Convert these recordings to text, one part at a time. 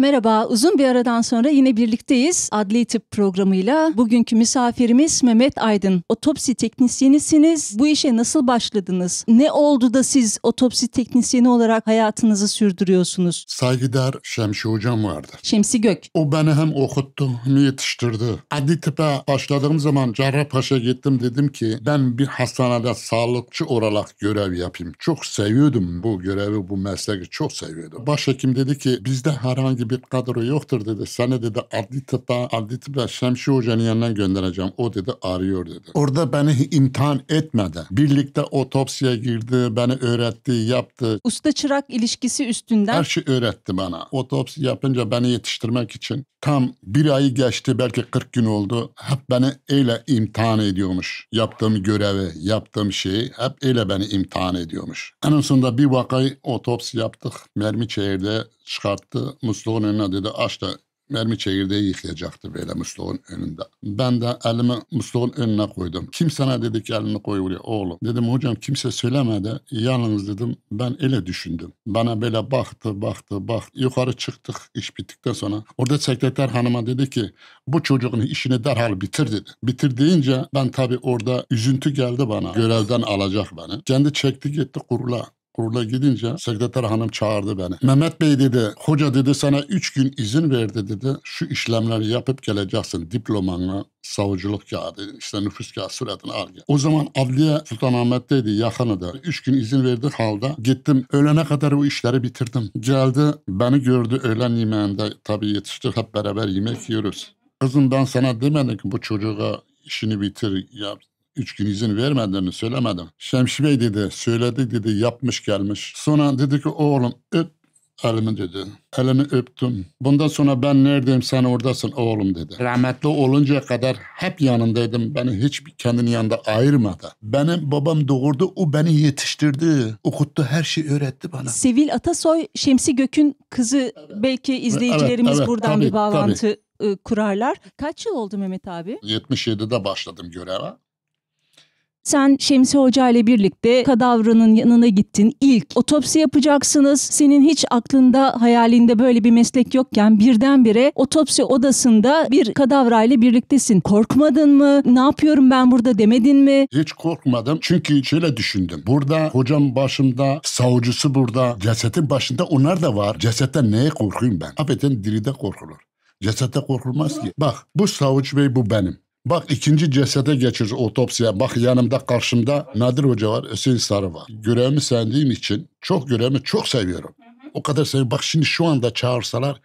Merhaba, uzun bir aradan sonra yine birlikteyiz Adli Tıp programıyla. Bugünkü misafirimiz Mehmet Aydın. Otopsi teknisyenisiniz. Bu işe nasıl başladınız? Ne oldu da siz otopsi teknisyeni olarak hayatınızı sürdürüyorsunuz? Saygıdeğer Şemsi Hocam vardı. Şemsi Gök. O beni hem okuttu hem yetiştirdi. Adli Tıp'a başladığım zaman Cerrahpaşa gittim dedim ki ben bir hastanede sağlıkçı olarak görev yapayım. Çok seviyordum bu görevi, bu mesleği çok seviyordum. Başhekim dedi ki bizde herhangi bir kadro yoktur dedi. Seni dedi adli tıpa, adli tıpa Şemsi Hoca'nın yanına göndereceğim. O dedi arıyor dedi. Orada beni imtihan etmedi. birlikte otopsiye girdi, beni öğretti, yaptı. Usta çırak ilişkisi üstünden. Her şey öğretti bana. Otopsi yapınca beni yetiştirmek için tam bir ayı geçti belki 40 gün oldu. Hep beni öyle imtihan ediyormuş. Yaptığım görevi, yaptığım şeyi hep öyle beni imtihan ediyormuş. En sonunda bir vakayı otopsi yaptık. Mermi çeyirde çıkarttı. Musluğun Mustafa'nın önüne dedi aç da mermi çekirdeği yıkayacaktı böyle musluğun önünde. Ben de elimi musluğun önüne koydum. Kim sana dedi ki elini koy buraya oğlum. Dedim hocam kimse söylemedi. Yalnız dedim ben öyle düşündüm. Bana böyle baktı baktı baktı. Yukarı çıktık iş bittikten sonra. Orada sekreter hanıma dedi ki bu çocuğun işini derhal bitir dedi. Bitir deyince ben tabii orada üzüntü geldi bana. Görevden alacak beni. Kendi çekti gitti kurula kurula gidince sekreter hanım çağırdı beni. Mehmet Bey dedi, hoca dedi sana 3 gün izin verdi dedi. Şu işlemleri yapıp geleceksin diplomanla savcılık kağıdı, işte nüfus kağıdı suratını al O zaman adliye Sultanahmet'teydi yakınıdır. Üç gün izin verdi halde gittim. Öğlene kadar o işleri bitirdim. Geldi beni gördü öğlen yemeğinde tabii yetiştik hep beraber yemek yiyoruz. Kızım ben sana demedim ki bu çocuğa işini bitir yap üç gün izin vermediğini söylemedim. Şemsi Bey dedi, söyledi dedi, yapmış gelmiş. Sonra dedi ki oğlum öp elimi dedi. elimi öptüm. Bundan sonra ben neredeyim sen oradasın oğlum dedi. Rahmetli oluncaya kadar hep yanındaydım. Beni hiç kendini yanında ayırmadı. Benim babam doğurdu. O beni yetiştirdi. Okuttu her şeyi öğretti bana. Sevil Atasoy Şemsi Gök'ün kızı evet. belki izleyicilerimiz evet, evet, buradan tabii, bir bağlantı tabii ıı, kurarlar. Kaç yıl oldu Mehmet abi? 77'de başladım göreve. Sen Şemsi Hoca ile birlikte kadavranın yanına gittin. İlk otopsi yapacaksınız. Senin hiç aklında, hayalinde böyle bir meslek yokken birdenbire otopsi odasında bir kadavra ile birliktesin. Korkmadın mı? Ne yapıyorum ben burada demedin mi? Hiç korkmadım. Çünkü şöyle düşündüm. Burada hocam başımda, savcısı burada, cesetin başında onlar da var. Cesetten neye korkayım ben? diri de korkulur. Cesette korkulmaz ki. Bak bu savcı bey bu benim. Bak ikinci cesede geçir otopsiye. Bak yanımda karşımda Nadir Hoca var, Hüseyin Sarı var. Görevimi sendiğim için çok görevimi çok seviyorum. O kadar seviyorum. Bak şimdi şu anda çağırsalar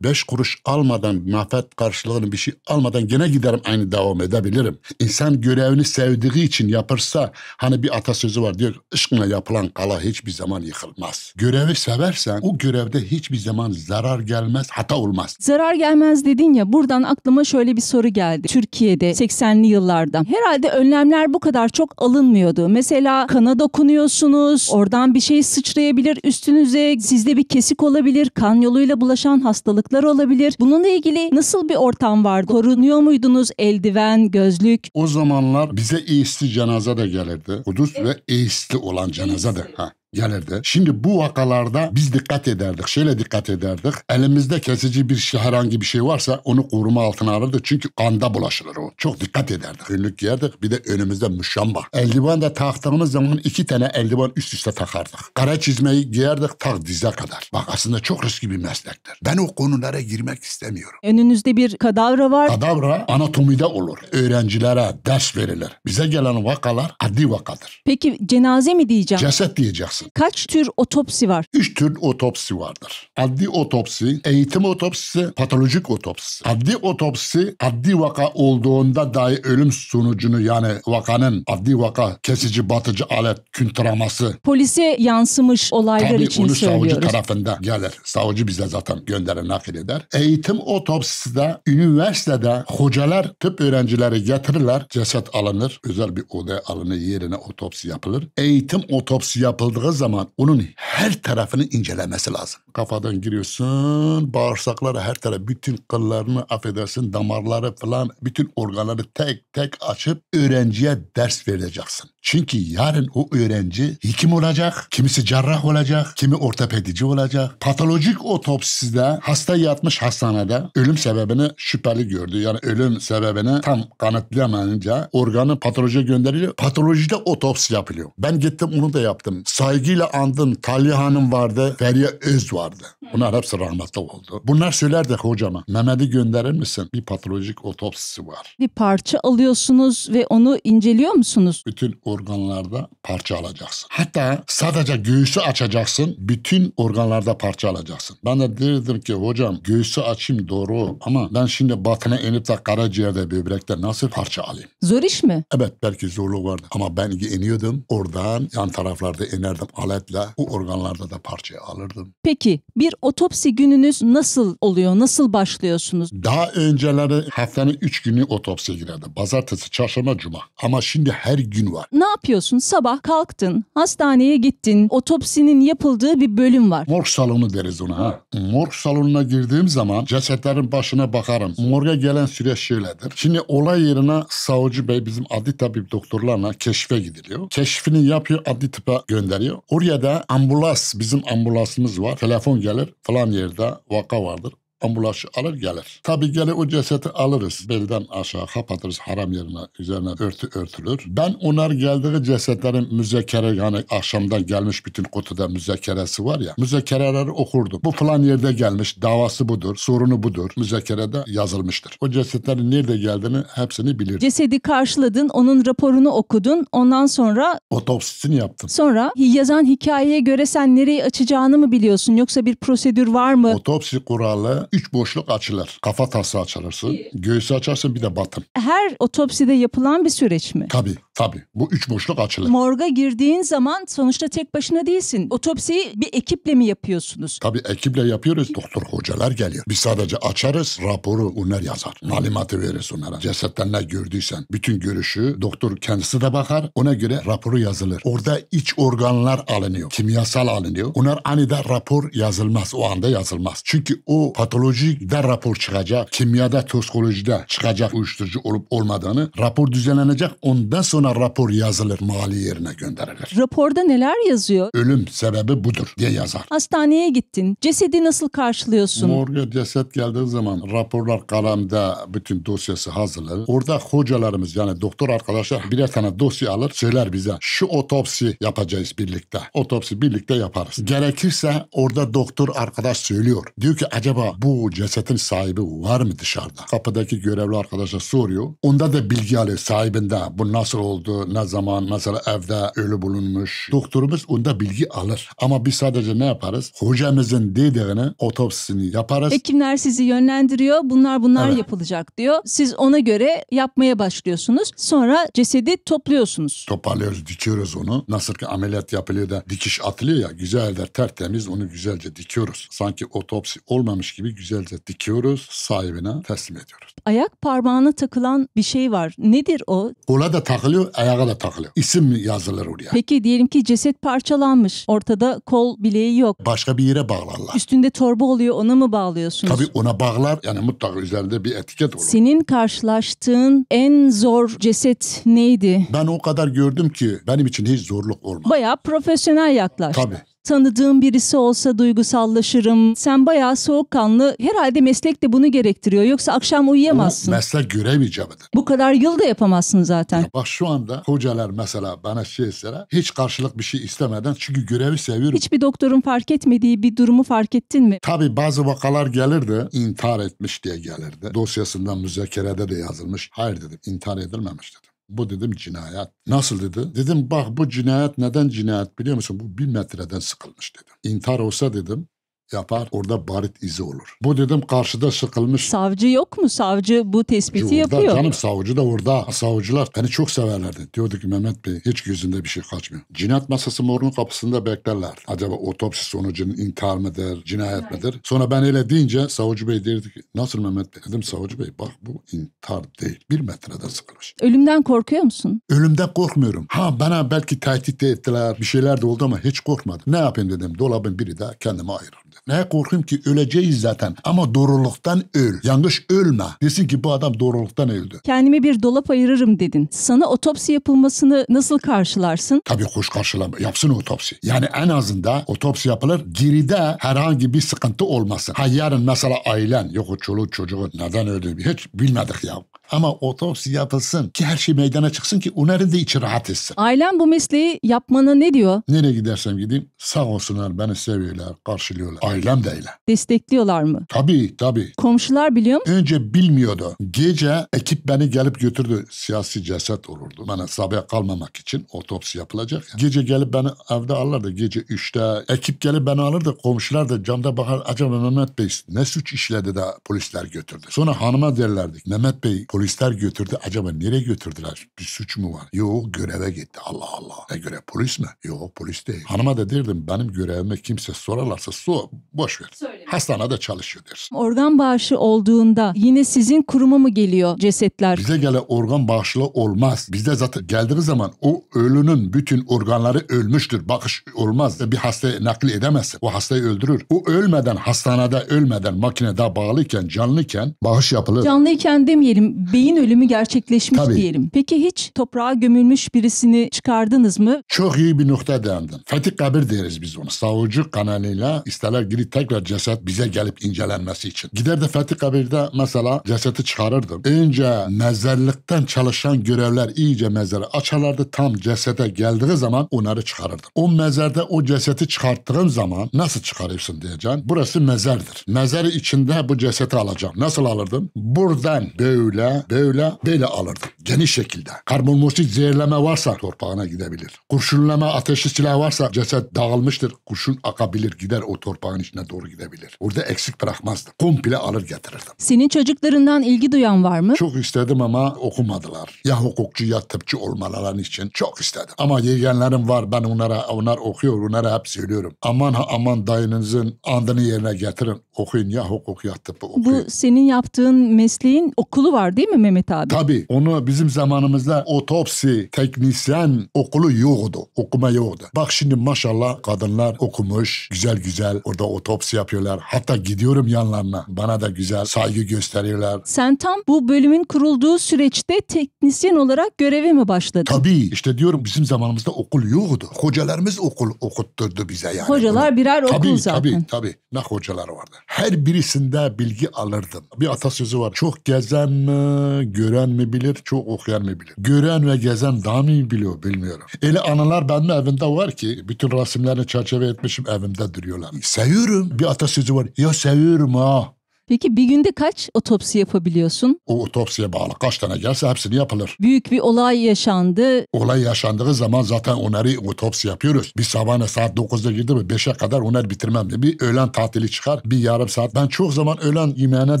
beş kuruş almadan mafet karşılığını bir şey almadan gene giderim aynı devam edebilirim. İnsan görevini sevdiği için yaparsa hani bir atasözü var diyor ışkına yapılan kala hiçbir zaman yıkılmaz. Görevi seversen o görevde hiçbir zaman zarar gelmez hata olmaz. Zarar gelmez dedin ya buradan aklıma şöyle bir soru geldi. Türkiye'de 80'li yıllarda herhalde önlemler bu kadar çok alınmıyordu. Mesela kana dokunuyorsunuz oradan bir şey sıçrayabilir üstünüze siz Sizde bir kesik olabilir, kan yoluyla bulaşan hastalıklar olabilir. Bununla ilgili nasıl bir ortam vardı? Korunuyor muydunuz? Eldiven, gözlük? O zamanlar bize EİS'li cenaze de gelirdi. Kudüs evet. ve EİS'li olan cenaze de. Ha gelirdi. Şimdi bu vakalarda biz dikkat ederdik. Şöyle dikkat ederdik. Elimizde kesici bir şey herhangi bir şey varsa onu koruma altına alırdık. Çünkü kanda bulaşılır o. Çok dikkat ederdik. Günlük giyerdik. Bir de önümüzde müşamba. Eldivan de taktığımız zaman iki tane eldivan üst üste takardık. Kara çizmeyi giyerdik tak dize kadar. Bak aslında çok riskli bir meslektir. Ben o konulara girmek istemiyorum. Önünüzde bir kadavra var. Kadavra anatomide olur. Öğrencilere ders verilir. Bize gelen vakalar adli vakadır. Peki cenaze mi diyeceğim? Ceset diyeceksin. Kaç tür otopsi var? Üç tür otopsi vardır. Adli otopsi, eğitim otopsisi, patolojik otopsi. Adli otopsi adli vaka olduğunda dahi ölüm sonucunu yani vakanın adli vaka kesici batıcı alet küntraması Polise yansımış olaylar Tabii için onu söylüyoruz. savcı tarafında gelir. Savcı bize zaten gönderir nakil eder. Eğitim otopsisi de üniversitede hocalar tıp öğrencileri getirirler. Ceset alınır. Özel bir odaya alınır. Yerine otopsi yapılır. Eğitim otopsi yapıldığı yaptığı zaman onun her tarafını incelemesi lazım. Kafadan giriyorsun, bağırsaklara her taraf, bütün kıllarını affedersin, damarları falan, bütün organları tek tek açıp öğrenciye ders vereceksin. Çünkü yarın o öğrenci hekim olacak, kimisi cerrah olacak, kimi ortopedici olacak. Patolojik otopside hasta yatmış hastanede ölüm sebebini şüpheli gördü. Yani ölüm sebebini tam kanıtlamayınca organı patolojiye gönderiliyor. Patolojide otopsi yapılıyor. Ben gittim onu da yaptım. Saygıyla andım. Talya Hanım vardı, Feriye Öz vardı. Bunlar hepsi rahmetli oldu. Bunlar söylerdi hocama. Mehmet'i gönderir misin? Bir patolojik otopsisi var. Bir parça alıyorsunuz ve onu inceliyor musunuz? Bütün organlarda parça alacaksın. Hatta sadece göğüsü açacaksın, bütün organlarda parça alacaksın. Ben de dedim ki hocam göğüsü açayım doğru ama ben şimdi batına inip de karaciğerde, böbrekte nasıl parça alayım? Zor iş mi? Evet belki zorluk vardı ama ben iniyordum. Oradan yan taraflarda inerdim aletle. O organlarda da parçayı alırdım. Peki bir otopsi gününüz nasıl oluyor? Nasıl başlıyorsunuz? Daha önceleri haftanın 3 günü otopsiye girerdi. Pazartesi, çarşamba, cuma. Ama şimdi her gün var. N- ne yapıyorsun? Sabah kalktın, hastaneye gittin, otopsinin yapıldığı bir bölüm var. Morg salonu deriz ona ha. Morg salonuna girdiğim zaman cesetlerin başına bakarım. Morga gelen süreç şöyledir. Şimdi olay yerine savcı bey bizim adli tabip doktorlarla keşfe gidiliyor. Keşfini yapıyor adli tıpa gönderiyor. Oraya da ambulans bizim ambulansımız var. Telefon gelir falan yerde vaka vardır ambulaşı alır gelir. Tabi gene o ceseti alırız. Belden aşağı kapatırız haram yerine. Üzerine örtü örtülür. Ben onlar geldiği cesetlerin müzekere yani akşamdan gelmiş bütün kutuda müzekeresi var ya. Müzekereleri okurdum. Bu falan yerde gelmiş. Davası budur. Sorunu budur. Müzekerede yazılmıştır. O cesetlerin nerede geldiğini hepsini bilir. Cesedi karşıladın. Onun raporunu okudun. Ondan sonra... Otopsisini yaptım. Sonra yazan hikayeye göre sen nereyi açacağını mı biliyorsun? Yoksa bir prosedür var mı? Otopsi kuralı üç boşluk açılır. Kafa tası açılırsın, göğsü açarsın bir de batın. Her otopside yapılan bir süreç mi? Tabii tabii. Bu üç boşluk açılır. Morga girdiğin zaman sonuçta tek başına değilsin. Otopsiyi bir ekiple mi yapıyorsunuz? Tabii ekiple yapıyoruz. Doktor hocalar geliyor. Biz sadece açarız, raporu onlar yazar. Malumatı veririz onlara. Cesetten ne gördüysen bütün görüşü doktor kendisi de bakar. Ona göre raporu yazılır. Orada iç organlar alınıyor. Kimyasal alınıyor. Onlar aniden rapor yazılmaz. O anda yazılmaz. Çünkü o patoloji toksikolojidə rapor çıkacak kimyada, toksikolojidə çıkacak uyuşturucu olup olmadığını. Rapor düzenlenecek. Ondan sonra rapor yazılır, mali yerine gönderilir. Raporda neler yazıyor? Ölüm sebebi budur diye yazar. Hastaneye gittin. Cesedi nasıl karşılıyorsun? Morga ceset geldiği zaman raporlar kalemde bütün dosyası hazırlar Orada hocalarımız yani doktor arkadaşlar birer tane dosya alır söyler bize şu otopsi yapacağız birlikte. Otopsi birlikte yaparız. Gerekirse orada doktor arkadaş söylüyor. Diyor ki acaba bu cesetin sahibi var mı dışarıda? Kapıdaki görevli arkadaşa soruyor. Onda da bilgi alıyor sahibinde. Bu nasıl oldu, ne zaman, mesela evde ölü bulunmuş. Doktorumuz onda bilgi alır. Ama biz sadece ne yaparız? Hocamızın dediğini otopsisini yaparız. Hekimler sizi yönlendiriyor. Bunlar bunlar evet. yapılacak diyor. Siz ona göre yapmaya başlıyorsunuz. Sonra cesedi topluyorsunuz. Toparlıyoruz, dikiyoruz onu. Nasıl ki ameliyat yapılıyor da dikiş atılıyor ya güzel de tertemiz onu güzelce dikiyoruz. Sanki otopsi olmamış gibi güzelce dikiyoruz, sahibine teslim ediyoruz. Ayak parmağına takılan bir şey var. Nedir o? Kola da takılıyor, ayağa da takılıyor. İsim yazılır oraya. Peki diyelim ki ceset parçalanmış. Ortada kol bileği yok. Başka bir yere bağlarlar. Üstünde torba oluyor ona mı bağlıyorsunuz? Tabii ona bağlar yani mutlaka üzerinde bir etiket olur. Senin karşılaştığın en zor ceset neydi? Ben o kadar gördüm ki benim için hiç zorluk olmadı. Bayağı profesyonel yaklaştı. Tabii Tanıdığım birisi olsa duygusallaşırım. Sen bayağı soğukkanlı. Herhalde meslek de bunu gerektiriyor. Yoksa akşam uyuyamazsın. Bu meslek görev icabıdır. Bu kadar yıl da yapamazsın zaten. Ya bak şu anda hocalar mesela bana şey isteler. Hiç karşılık bir şey istemeden çünkü görevi seviyorum. Hiçbir doktorun fark etmediği bir durumu fark ettin mi? Tabii bazı vakalar gelirdi. intihar etmiş diye gelirdi. Dosyasından müzakerede de yazılmış. Hayır dedim intihar edilmemiş dedim. Bu dedim cinayet. Nasıl dedi? Dedim bak bu cinayet neden cinayet biliyor musun? Bu bir metreden sıkılmış dedim. İntihar olsa dedim yapar. Orada barit izi olur. Bu dedim karşıda sıkılmış. Savcı yok mu? Savcı bu tespiti orada, yapıyor. Canım savcı da orada. Savcılar beni çok severlerdi. Diyordu ki Mehmet Bey hiç yüzünde bir şey kaçmıyor. Cinayet masası morunun kapısında beklerler. Acaba otopsi sonucunun intihar mıdır, cinayet evet. midir? Sonra ben öyle deyince savcı bey derdi ki nasıl Mehmet Bey? Dedim savcı bey bak bu intihar değil. Bir metrede sıkılmış. Ölümden korkuyor musun? Ölümden korkmuyorum. Ha bana belki tehdit ettiler. Bir şeyler de oldu ama hiç korkmadım. Ne yapayım dedim. Dolabın biri de kendime ayırır dedim. Neye korkayım ki öleceğiz zaten. Ama doğruluktan öl. Yanlış ölme. Desin ki bu adam doğruluktan öldü. Kendimi bir dolap ayırırım dedin. Sana otopsi yapılmasını nasıl karşılarsın? Tabii hoş karşılama. Yapsın otopsi. Yani en azında otopsi yapılır. Geride herhangi bir sıkıntı olmasın. Ha yarın mesela ailen yok o çoluk çocuğun neden öldü hiç bilmedik ya. Ama otopsi yapılsın ki her şey meydana çıksın ki onların da içi rahat etsin. Ailem bu mesleği yapmana ne diyor? Nereye gidersem gideyim sağ olsunlar beni seviyorlar, karşılıyorlar. Ailem de öyle. Destekliyorlar mı? Tabii tabii. Komşular biliyor mu? Önce bilmiyordu. Gece ekip beni gelip götürdü. Siyasi ceset olurdu. Bana sabah kalmamak için otopsi yapılacak. Gece gelip beni evde alırdı. Gece 3'te ekip gelip beni alırdı. Komşular da camda bakar acaba Mehmet Bey ne suç işledi de polisler götürdü. Sonra hanıma derlerdi. Mehmet Bey polis Polisler götürdü. Acaba nereye götürdüler? Bir suç mu var? Yok göreve gitti. Allah Allah. Ne görev? Polis mi? Yok polis değil. Hanıma da derdim benim görevime kimse sorarlarsa so boş ver. Söyle hastanede çalışıyordur. Organ bağışı olduğunda yine sizin kuruma mı geliyor cesetler? Bize gele organ bağışlı olmaz. Bizde zaten geldiği zaman o ölünün bütün organları ölmüştür. Bakış olmaz. Bir hasta nakli edemezsin. O hastayı öldürür. O ölmeden hastanede ölmeden makinede bağlıyken canlıyken bağış yapılır. Canlıyken demeyelim. Beyin ölümü gerçekleşmiş Tabii. diyelim. Peki hiç toprağa gömülmüş birisini çıkardınız mı? Çok iyi bir nokta değindin. Fatih kabir deriz biz onu. Savucu kanalıyla isteler girip tekrar ceset bize gelip incelenmesi için. Giderdi Fethi Kabir'de mesela cesedi çıkarırdım. Önce mezarlıktan çalışan görevler iyice mezarı açarlardı. Tam cesede geldiği zaman onları çıkarırdım. O mezarda o cesedi çıkarttığım zaman nasıl çıkarıyorsun diyeceğim. Burası mezardır. Mezarı içinde bu cesedi alacağım. Nasıl alırdım? Buradan böyle, böyle, böyle alırdım. Geniş şekilde. Karbonmonoksit zehirleme varsa torpağına gidebilir. Kurşunlama ateşli silah varsa ceset dağılmıştır. Kurşun akabilir gider o torpağın içine doğru gidebilir gelir. Burada eksik bırakmazdım. Komple alır getirirdim. Senin çocuklarından ilgi duyan var mı? Çok istedim ama okumadılar. Ya hukukçu ya tıpçı olmaları için çok istedim. Ama yeğenlerim var ben onlara onlar okuyor onlara hep söylüyorum. Aman ha aman dayınızın andını yerine getirin. Okuyun ya hukuk ya tıp okuyun. Bu senin yaptığın mesleğin okulu var değil mi Mehmet abi? Tabii. Onu bizim zamanımızda otopsi, teknisyen okulu yoktu. Okuma yoktu. Bak şimdi maşallah kadınlar okumuş. Güzel güzel orada otopsi yapıyorlar ediyorlar. Hatta gidiyorum yanlarına. Bana da güzel saygı gösteriyorlar. Sen tam bu bölümün kurulduğu süreçte teknisyen olarak göreve mi başladın? Tabii. İşte diyorum bizim zamanımızda okul yoktu. Hocalarımız okul okutturdu bize yani. Hocalar Bunu. birer tabii, okul tabii, zaten. Tabii tabii. Ne hocalar vardı. Her birisinde bilgi alırdım. Bir atasözü var. Çok gezen mi, gören mi bilir, çok okuyan mı bilir. Gören ve gezen daha mı biliyor bilmiyorum. Öyle anılar benim evimde var ki bütün resimlerini çerçeve etmişim evimde duruyorlar. Seviyorum. Bir atasözü çocuğu var. Ya seviyorum ha. Peki bir günde kaç otopsi yapabiliyorsun? O otopsiye bağlı kaç tane gelse hepsini yapılır. Büyük bir olay yaşandı. Olay yaşandığı zaman zaten onları otopsi yapıyoruz. Bir sabahına saat 9'da girdi mi 5'e kadar onları bitirmem. Bir öğlen tatili çıkar bir yarım saat. Ben çok zaman öğlen yemeğine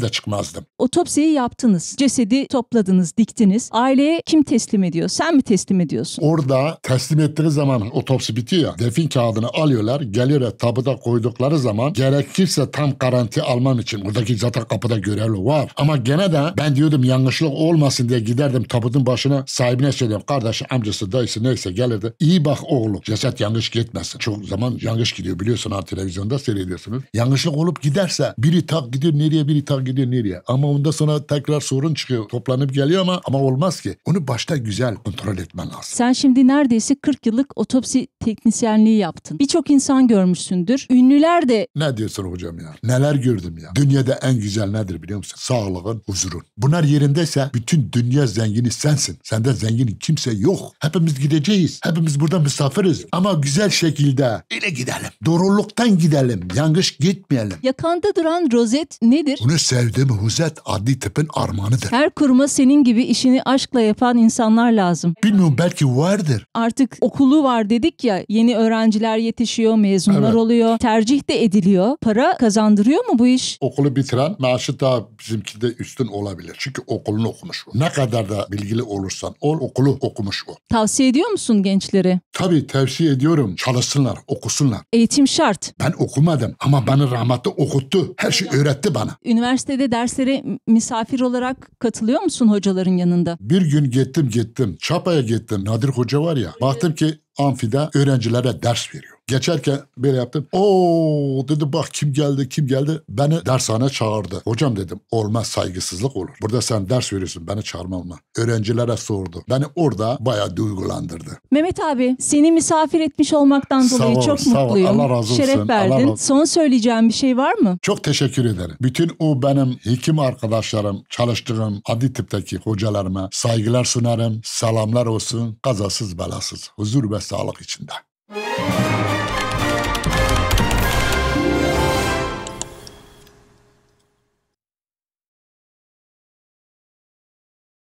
de çıkmazdım. Otopsiyi yaptınız. Cesedi topladınız, diktiniz. Aileye kim teslim ediyor? Sen mi teslim ediyorsun? Orada teslim ettiği zaman otopsi bitiyor ya. Defin kağıdını alıyorlar. Geliyor tabuda koydukları zaman gerekirse tam garanti almam için buradaki ki zaten kapıda görevli var. Ama gene de ben diyordum yanlışlık olmasın diye giderdim tabutun başına sahibine söylüyorum. Kardeş amcası dayısı neyse gelirdi. İyi bak oğlum ceset yanlış gitmesin. Çok zaman yanlış gidiyor biliyorsun ha televizyonda seyrediyorsunuz. Yanlışlık olup giderse biri tak gidiyor nereye biri tak gidiyor nereye. Ama onda sonra tekrar sorun çıkıyor. Toplanıp geliyor ama ama olmaz ki. Onu başta güzel kontrol etmen lazım. Sen şimdi neredeyse 40 yıllık otopsi teknisyenliği yaptın. Birçok insan görmüşsündür. Ünlüler de... Ne diyorsun hocam ya? Neler gördüm ya? Dünyada en güzel nedir biliyor musun? Sağlığın, huzurun. Bunlar yerindeyse bütün dünya zengini sensin. Senden zengin kimse yok. Hepimiz gideceğiz. Hepimiz burada misafiriz. Ama güzel şekilde ile gidelim. Doğruluktan gidelim. Yanlış gitmeyelim. Yakanda duran rozet nedir? Bunu sevdiğim rozet adli tıpın armağanıdır. Her kuruma senin gibi işini aşkla yapan insanlar lazım. Bilmiyorum belki vardır. Artık okulu var dedik ya yeni öğrenciler yetişiyor, mezunlar evet. oluyor. Tercih de ediliyor. Para kazandırıyor mu bu iş? Okulu bitir bitiren maaşı daha bizimkinde üstün olabilir. Çünkü okulunu okumuş o. Ne kadar da bilgili olursan ol okulu okumuş o. Tavsiye ediyor musun gençlere? Tabii tavsiye ediyorum. Çalışsınlar, okusunlar. Eğitim şart. Ben okumadım ama bana rahmetli okuttu. Her şeyi öğretti bana. Üniversitede derslere misafir olarak katılıyor musun hocaların yanında? Bir gün gittim gittim. Çapa'ya gittim. Nadir Hoca var ya. Baktım ki amfide öğrencilere ders veriyor. Geçerken böyle yaptım. Oo dedi bak kim geldi kim geldi. Beni dershane çağırdı. Hocam dedim olmaz saygısızlık olur. Burada sen ders veriyorsun beni çağırmam mı? Öğrencilere sordu. Beni orada bayağı duygulandırdı. Mehmet abi seni misafir etmiş olmaktan sağ dolayı ol, çok sağ mutluyum. Ol. Allah razı olsun. Şeref verdin. Allah razı... Son söyleyeceğim bir şey var mı? Çok teşekkür ederim. Bütün o benim hekim arkadaşlarım, çalıştığım adi tipteki hocalarıma saygılar sunarım. Selamlar olsun. Kazasız belasız. Huzur ve sağlık içinde. Müzik